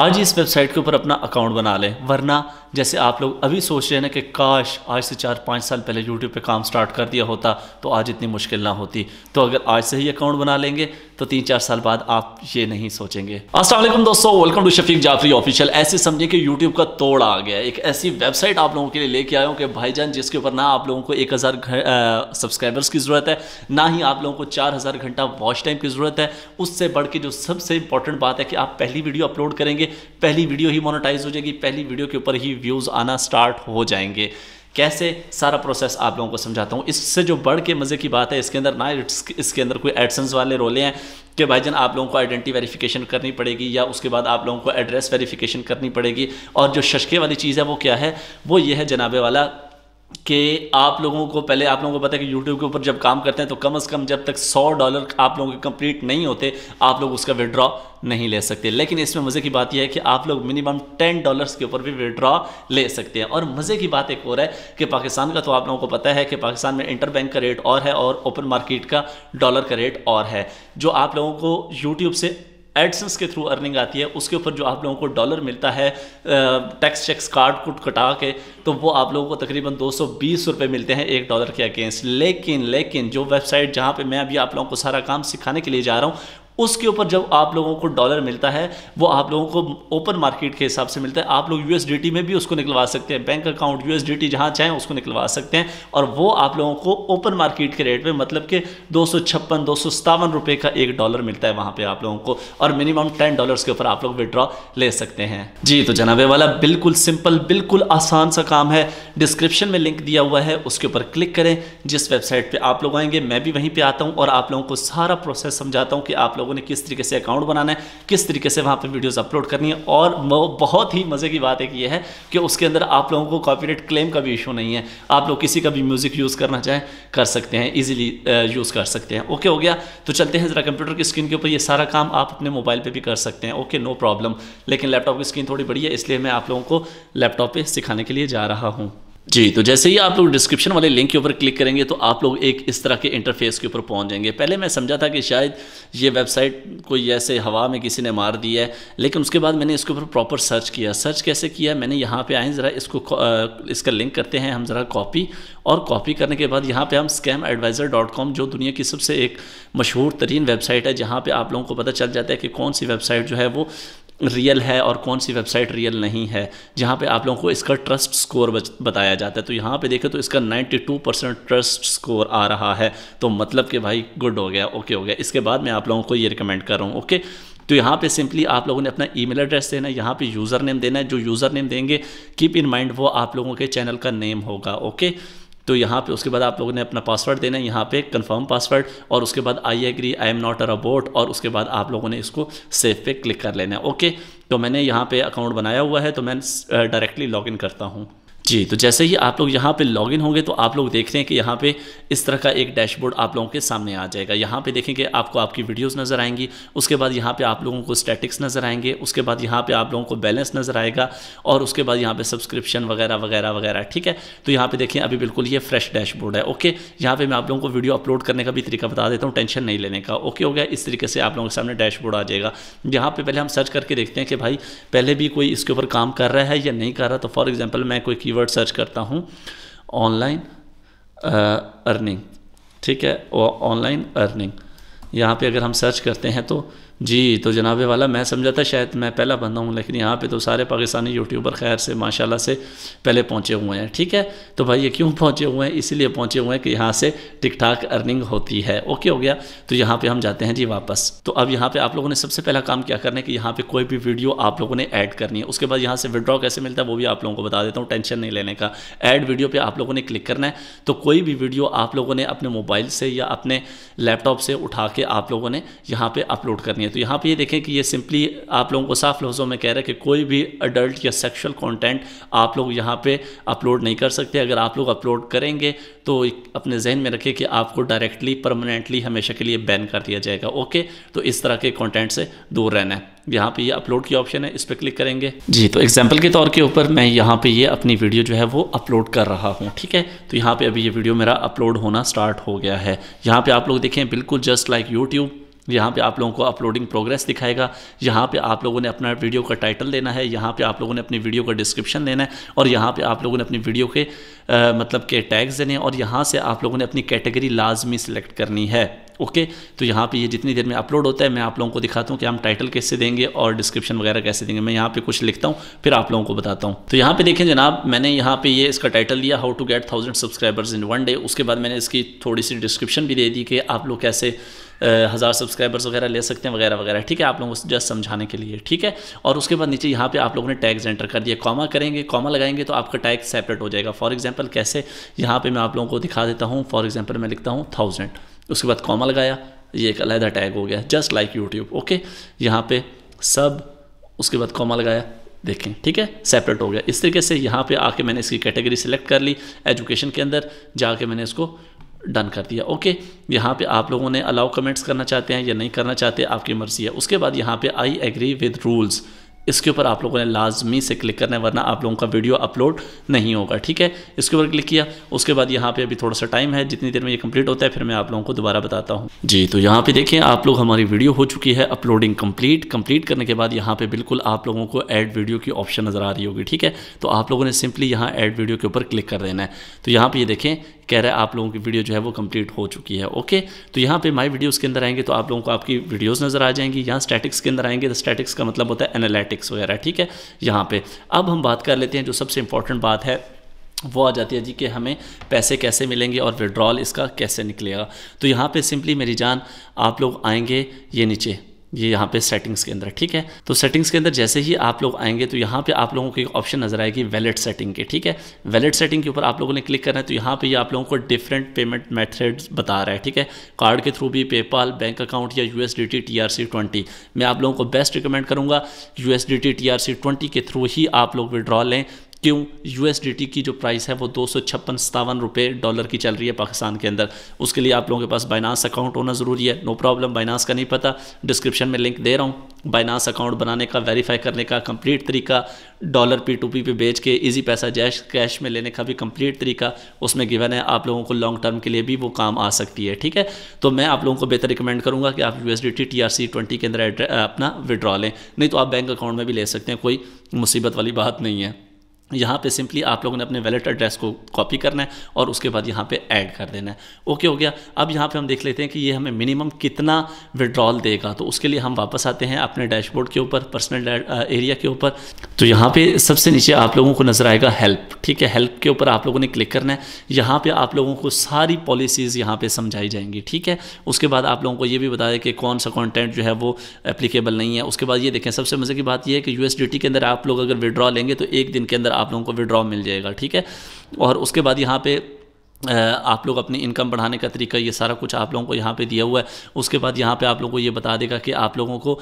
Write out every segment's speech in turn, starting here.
आज इस वेबसाइट के ऊपर अपना अकाउंट बना लें वरना जैसे आप लोग अभी सोच रहे हैं ना कि काश आज से चार पाँच साल पहले यूट्यूब पे काम स्टार्ट कर दिया होता तो आज इतनी मुश्किल ना होती तो अगर आज से ही अकाउंट बना लेंगे तो तीन चार साल बाद आप ये नहीं सोचेंगे असलम दोस्तों welcome to Shafiq Jafri official ऐसे समझिए कि यूट्यूब का तोड़ आ गया एक ऐसी वेबसाइट आप लोगों के लिए लेके आया हूँ कि भाईजान जिसके ऊपर ना आप लोगों को एक हज़ार सब्सक्राइबर्स की ज़रूरत है ना ही आप लोगों को चार हज़ार घंटा वॉच टाइम की ज़रूरत है उससे बढ़ के जो सबसे इंपॉर्टेंट बात है कि आप पहली वीडियो अपलोड करेंगे पहली वीडियो ही मोनोटाइज हो जाएगी पहली वीडियो के ऊपर ही व्यूज़ आना स्टार्ट हो जाएंगे कैसे सारा प्रोसेस आप लोगों को समझाता हूँ इससे जो बढ़ के मज़े की बात है इसके अंदर ना इसके अंदर कोई एडसेंस वाले रोले हैं कि भाई जन आप लोगों को आइडेंटिटी वेरिफिकेशन करनी पड़ेगी या उसके बाद आप लोगों को एड्रेस वेरिफिकेशन करनी पड़ेगी और जो शशके वाली चीज़ है वो क्या है वो ये है जनाबे वाला कि आप लोगों को पहले आप लोगों को पता है कि यूट्यूब के ऊपर जब काम करते हैं तो कम से कम जब तक 100 डॉलर आप लोगों के कंप्लीट नहीं होते आप लोग उसका विड्रॉ नहीं ले सकते लेकिन इसमें मज़े की बात यह है कि आप लोग मिनिमम 10 डॉलर्स के ऊपर भी विड्रॉ ले सकते हैं और मज़े की बात एक और है कि पाकिस्तान का तो आप लोगों को पता है कि पाकिस्तान में इंटर बैंक का रेट और है और ओपन मार्केट का डॉलर का रेट और है जो आप लोगों को यूट्यूब से एडसेंस के थ्रू अर्निंग आती है उसके ऊपर जो आप लोगों को डॉलर मिलता है टैक्स चेक्स कार्ड कुट कटा के तो वो आप लोगों को तकरीबन दो सौ मिलते हैं एक डॉलर के अगेंस्ट लेकिन लेकिन जो वेबसाइट जहाँ पे मैं अभी आप लोगों को सारा काम सिखाने के लिए जा रहा हूँ उसके ऊपर जब आप लोगों को डॉलर मिलता है वो आप लोगों को ओपन मार्केट के हिसाब से मिलता है आप लोग यूएसडीटी में भी उसको निकलवा सकते हैं बैंक अकाउंट यूएसडीटी जहां चाहें उसको निकलवा सकते हैं और वो आप लोगों को ओपन मार्केट के रेट पे मतलब कि दो सौ छप्पन दो सौ का एक डॉलर मिलता है वहाँ पर आप लोगों को और मिनिमम टेन डॉलर के ऊपर आप लोग विड्रॉ ले सकते हैं जी तो जनाबे वाला बिल्कुल सिंपल बिल्कुल आसान सा काम है डिस्क्रिप्शन में लिंक दिया हुआ है उसके ऊपर क्लिक करें जिस वेबसाइट पर आप लोग आएंगे मैं भी वहीं पर आता हूँ और आप लोगों को सारा प्रोसेस समझाता हूँ कि आप लोग लोगों ने किस तरीके से अकाउंट बनाना है किस तरीके से वहाँ पर वीडियोस अपलोड करनी है और बहुत ही मज़े की बात एक ये है कि उसके अंदर आप लोगों को कॉपीराइट क्लेम का भी इशू नहीं है आप लोग किसी का भी म्यूज़िक यूज़ करना चाहें कर सकते हैं ईजिली यूज़ कर सकते हैं ओके हो गया तो चलते हैं ज़रा कंप्यूटर की स्क्रीन के ऊपर ये सारा काम आप अपने मोबाइल पर भी कर सकते हैं ओके नो प्रॉब्लम लेकिन लैपटॉप की स्क्रीन थोड़ी बड़ी है इसलिए मैं आप लोगों को लैपटॉप पर सिखाने के लिए जा रहा हूँ जी तो जैसे ही आप लोग डिस्क्रिप्शन वाले लिंक के ऊपर क्लिक करेंगे तो आप लोग एक इस तरह के इंटरफेस के ऊपर पहुंच जाएंगे पहले मैं समझा था कि शायद ये वेबसाइट कोई ऐसे हवा में किसी ने मार दिया है लेकिन उसके बाद मैंने इसके ऊपर प्रॉपर सर्च किया सर्च कैसे किया मैंने यहाँ पे आए ज़रा इसको इसका लिंक करते हैं हम ज़रा कॉपी और कॉपी करने के बाद यहाँ पर हम स्कैम एडवाइज़र डॉट कॉम जो दुनिया की सबसे एक मशहूर तरीन वेबसाइट है जहाँ पर आप लोगों को पता चल जाता है कि कौन सी वेबसाइट जो है वो रियल है और कौन सी वेबसाइट रियल नहीं है जहाँ पे आप लोगों को इसका ट्रस्ट स्कोर बताया जाता है तो यहाँ पे देखें तो इसका 92 परसेंट ट्रस्ट स्कोर आ रहा है तो मतलब कि भाई गुड हो गया ओके हो गया इसके बाद मैं आप लोगों को ये रिकमेंड कर रहा हूँ ओके तो यहाँ पे सिंपली आप लोगों ने अपना ईमेल एड्रेस देना है यहाँ पे यूज़र नेम देना है जो यूज़र नेम देंगे कीप इन माइंड वो आप लोगों के चैनल का नेम होगा ओके तो यहाँ पे उसके बाद आप लोगों ने अपना पासवर्ड देना है यहाँ पे कंफर्म पासवर्ड और उसके बाद I agree I am not a robot और उसके बाद आप लोगों ने इसको सेव पे क्लिक कर लेना है ओके तो मैंने यहाँ पे अकाउंट बनाया हुआ है तो मैं डायरेक्टली uh, इन करता हूँ जी तो जैसे ही आप लोग यहाँ पे लॉगिन होंगे तो आप लोग देख रहे हैं कि यहाँ पे इस तरह का एक डैशबोर्ड आप लोगों के सामने आ जाएगा यहाँ पे देखेंगे आपको आपकी वीडियोस नज़र आएंगी उसके बाद यहाँ पे आप लोगों को स्टैटिक्स नज़र आएंगे उसके बाद यहाँ पे आप लोगों को बैलेंस नज़र आएगा और उसके बाद यहाँ पर सब्सक्रिप्शन वगैरह वगैरह वगैरह ठीक है तो यहाँ पर देखें अभी बिल्कुल ये फ्रेश डैशबोर्ड है ओके यहाँ पर मैं आप लोगों को वीडियो अपलोड करने का भी तरीका बता देता हूँ टेंशन नहीं लेने का ओके हो गया इस तरीके से आप लोगों के सामने डैशबोर्ड आ जाएगा यहाँ पर पहले हम सर्च करके देखते हैं कि भाई पहले भी कोई इसके ऊपर काम कर रहा है या नहीं कर रहा तो फॉर एग्जाम्पल मैं कोई कीवर्ड कीवर्ड सर्च करता हूँ ऑनलाइन अर्निंग uh, ठीक है ऑनलाइन अर्निंग यहाँ पे अगर हम सर्च करते हैं तो जी तो जनाबे वाला मैं समझा था शायद मैं पहला बंदा हूँ लेकिन यहाँ पे तो सारे पाकिस्तानी यूट्यूबर खैर से माशाल्लाह से पहले पहुँचे हुए हैं ठीक है तो भाई ये क्यों पहुँचे हुए हैं इसीलिए पहुँचे हुए हैं कि यहाँ से टिक ठाक अर्निंग होती है ओके हो गया तो यहाँ पर हम जाते हैं जी वापस तो अब यहाँ पर आप लोगों ने सबसे पहला काम क्या करना है कि यहाँ पर कोई भी वीडियो आप लोगों ने ऐड करनी है उसके बाद यहाँ से विड्रॉ कैसे मिलता है वो भी आप लोगों को बता देता हूँ टेंशन नहीं लेने का एड वीडियो पर आप लोगों ने क्लिक करना है तो कोई भी वीडियो आप लोगों ने अपने मोबाइल से या अपने लैपटॉप से उठा के आप लोगों ने यहाँ पर अपलोड करनी है तो यहाँ पे ये देखें कि ये सिंपली आप लोगों को साफ लफ्ज़ों में कह रहा है कि कोई भी अडल्ट या सेक्शुअल कंटेंट आप लोग यहाँ पे अपलोड नहीं कर सकते अगर आप लोग अपलोड करेंगे तो अपने जहन में रखें कि आपको डायरेक्टली परमानेंटली हमेशा के लिए बैन कर दिया जाएगा ओके तो इस तरह के कॉन्टेंट से दूर रहना है यहाँ पे ये अपलोड की ऑप्शन है इस पर क्लिक करेंगे जी तो एग्जाम्पल के तौर के ऊपर मैं यहाँ पे ये अपनी वीडियो जो है वो अपलोड कर रहा हूँ ठीक है तो यहाँ पे अभी ये वीडियो मेरा अपलोड होना स्टार्ट हो गया है यहाँ पे आप लोग देखें बिल्कुल जस्ट लाइक यूट्यूब यहाँ पे आप लोगों को अपलोडिंग प्रोग्रेस दिखाएगा यहाँ पे आप लोगों ने अपना वीडियो का टाइटल देना है यहाँ पे आप लोगों ने अपनी वीडियो का डिस्क्रिप्शन देना है और यहाँ पे आप लोगों ने अपनी वीडियो के आ, मतलब के टैग्स देने हैं और यहाँ से आप लोगों ने अपनी कैटेगरी लाजमी सिलेक्ट करनी है ओके तो यहाँ पे ये जितनी देर में अपलोड होता है मैं आप लोगों को दिखाता हूँ कि हम टाइटल कैसे देंगे और डिस्क्रिप्शन वगैरह कैसे देंगे मैं यहाँ पे कुछ लिखता हूँ फिर आप लोगों को बताता हूँ तो यहाँ पे देखें जनाब मैंने यहाँ पे ये इसका टाइटल लिया how to get thousand subscribers in one day उसके बाद मैंने इसकी थोड़ी सी डिस्क्रिप्शन भी दे दी कि आप लोग कैसे हज़ार सब्सक्राइबर्स वगैरह ले सकते हैं वगैरह वगैरह ठीक है आप लोगों को जस्ट समझाने के लिए ठीक है और उसके बाद नीचे यहाँ पे आप लोगों ने टैग्स एंटर कर दिए कॉमा करेंगे कॉमा लगाएंगे तो आपका टैग सेपरेट हो जाएगा फॉर एग्जाम्पल कैसे यहाँ पे मैं आप लोगों को दिखा देता हूँ फॉर एग्जाम्पल मैं लिखता हूँ थाउजेंड उसके बाद कॉमा लगाया ये एक अलहदा टैग हो गया जस्ट लाइक यूट्यूब ओके यहाँ पे सब उसके बाद कॉमा लगाया देखें ठीक है सेपरेट हो गया इस तरीके से यहाँ पे आके मैंने इसकी कैटेगरी सेलेक्ट कर ली एजुकेशन के अंदर जाके मैंने इसको डन कर दिया ओके यहाँ पे आप लोगों ने अलाउ कमेंट्स करना चाहते हैं या नहीं करना चाहते आपकी मर्ज़ी है उसके बाद यहाँ पे आई एग्री विद रूल्स इसके ऊपर आप लोगों ने लाजमी से क्लिक करना है वरना आप लोगों का वीडियो अपलोड नहीं होगा ठीक है इसके ऊपर क्लिक किया उसके बाद यहाँ पे अभी थोड़ा सा टाइम है जितनी देर में ये कंप्लीट होता है फिर मैं आप लोगों को दोबारा बताता हूँ जी तो यहाँ पे देखिए आप लोग हमारी वीडियो हो चुकी है अपलोडिंग कंप्लीट कंप्लीट करने के बाद यहाँ पर बिल्कुल आप लोगों को एड वीडियो की ऑप्शन नज़र आ रही होगी ठीक है तो आप लोगों ने सिंपली यहाँ एड वीडियो के ऊपर क्लिक कर देना है तो यहाँ पर ये देखें कह रहा है आप लोगों की वीडियो जो है वो कंप्लीट हो चुकी है ओके तो यहाँ पे माय वीडियोस के अंदर आएंगे तो आप लोगों को आपकी वीडियोस नज़र आ जाएंगी यहाँ स्टैटिक्स के अंदर आएंगे तो स्टैटिक्स का मतलब होता है एनालिटिक्स वगैरह ठीक है यहाँ पर अब हम बात कर लेते हैं जो सबसे इंपॉर्टेंट बात है वो आ जाती है जी कि हमें पैसे कैसे मिलेंगे और विड्रॉल इसका कैसे निकलेगा तो यहाँ पे सिंपली मेरी जान आप लोग आएंगे ये नीचे ये यहाँ पे सेटिंग्स के अंदर ठीक है तो सेटिंग्स के अंदर जैसे ही आप लोग आएंगे तो यहाँ पे आप लोगों को एक ऑप्शन नजर आएगी वैलेट सेटिंग के ठीक है वैलेट सेटिंग के ऊपर आप लोगों ने क्लिक करना है तो यहाँ पे ये यह आप लोगों को डिफरेंट पेमेंट मेथड्स बता रहा है ठीक है कार्ड के थ्रू भी पेपाल बैंक अकाउंट या U S D T twenty मैं आप लोगों को बेस्ट रिकमेंड करूँगा U S D T twenty के थ्रू ही आप लोग विड्रॉ लें क्यों यू की जो प्राइस है वो दो सौ छप्पन सतावन रुपये डॉलर की चल रही है पाकिस्तान के अंदर उसके लिए आप लोगों के पास बाइनास अकाउंट होना ज़रूरी है नो प्रॉब्लम बाइनास का नहीं पता डिस्क्रिप्शन में लिंक दे रहा हूँ बाइनास अकाउंट बनाने का वेरीफाई करने का कंप्लीट तरीका डॉलर पी टू पी पे बेच के इजी पैसा जैश कैश में लेने का भी कंप्लीट तरीका उसमें गिवन है आप लोगों को लॉन्ग टर्म के लिए भी वो काम आ सकती है ठीक है तो मैं आप लोगों को बेहतर रिकमेंड करूँगा कि आप U S D T T R C twenty के अंदर अपना विड्रॉ लें नहीं तो आप बैंक अकाउंट में भी ले सकते हैं कोई मुसीबत वाली बात नहीं है यहाँ पे सिंपली आप लोगों ने अपने वैलेट एड्रेस को कॉपी करना है और उसके बाद यहाँ पे ऐड कर देना है ओके हो गया अब यहाँ पे हम देख लेते हैं कि ये हमें मिनिमम कितना विड्रॉल देगा तो उसके लिए हम वापस आते हैं अपने डैशबोर्ड के ऊपर पर्सनल एरिया के ऊपर तो यहाँ पे सबसे नीचे आप लोगों को नज़र आएगा हेल्प ठीक है हेल्प के ऊपर आप लोगों ने क्लिक करना है यहाँ पर आप लोगों को सारी पॉलिसीज़ यहाँ पर समझाई जाएंगी ठीक है उसके बाद आप लोगों को ये भी बताया कि कौन सा कॉन्टेंट जो है वो एप्लीकेबल नहीं है उसके बाद ये देखें सबसे मज़े की बात यह है कि यू के अंदर आप लोग अगर विड्रॉ लेंगे तो एक दिन के अंदर आप लोगों को विड्रॉ मिल जाएगा ठीक है और उसके बाद यहाँ पे आप लोग अपनी इनकम बढ़ाने का तरीका ये सारा कुछ आप लोगों को यहाँ पे दिया हुआ है उसके बाद यहाँ पे आप लोगों को ये बता देगा कि आप लोगों को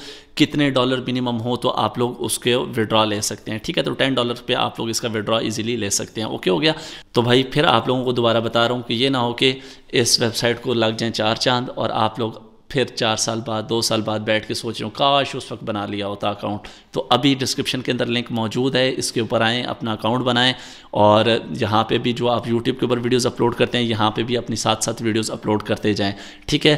कितने डॉलर मिनिमम हो तो आप लोग उसके विड्रॉ ले सकते हैं ठीक है तो टेन डॉलर पे आप लोग इसका विड्रॉ इजीली ले सकते हैं ओके हो गया तो भाई फिर आप लोगों को दोबारा बता रहा हूँ कि ये ना हो कि इस वेबसाइट को लग जाएँ चार चांद और आप लोग फिर चार साल बाद दो साल बाद बैठ के सोच रहा हूँ काश उस वक्त बना लिया होता अकाउंट तो अभी डिस्क्रिप्शन के अंदर लिंक मौजूद है इसके ऊपर आएँ अपना अकाउंट बनाएं और यहाँ पे भी जो आप यूट्यूब के ऊपर वीडियोस अपलोड करते हैं यहाँ पे भी अपनी साथ साथ वीडियोस अपलोड करते जाएं ठीक है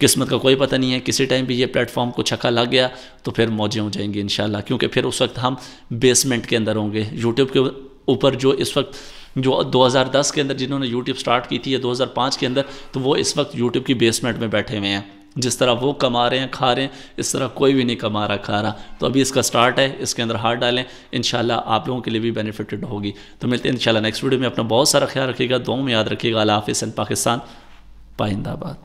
किस्मत का कोई पता नहीं है किसी टाइम भी ये प्लेटफॉर्म को छक्का लग गया तो फिर मौजें हो जाएंगी इन क्योंकि फिर उस वक्त हम बेसमेंट के अंदर होंगे यूट्यूब के ऊपर जो इस वक्त जो 2010 के अंदर जिन्होंने यूट्यूब स्टार्ट की थी या 2005 के अंदर तो वो इस वक्त यूट्यूब की बेसमेंट में बैठे हुए हैं जिस तरह वो कमा रहे हैं खा रहे हैं इस तरह कोई भी नहीं कमा रहा खा रहा तो अभी इसका स्टार्ट है इसके अंदर हाथ डालें इन आप लोगों के लिए भी बेनिफिटेड होगी तो मिलते हैं इन नेक्स्ट वीडियो में अपना बहुत सारा ख्याल रखिएगा दो में याद रखिएगा अला हाफिस पाकिस्तान पाइंदाबाद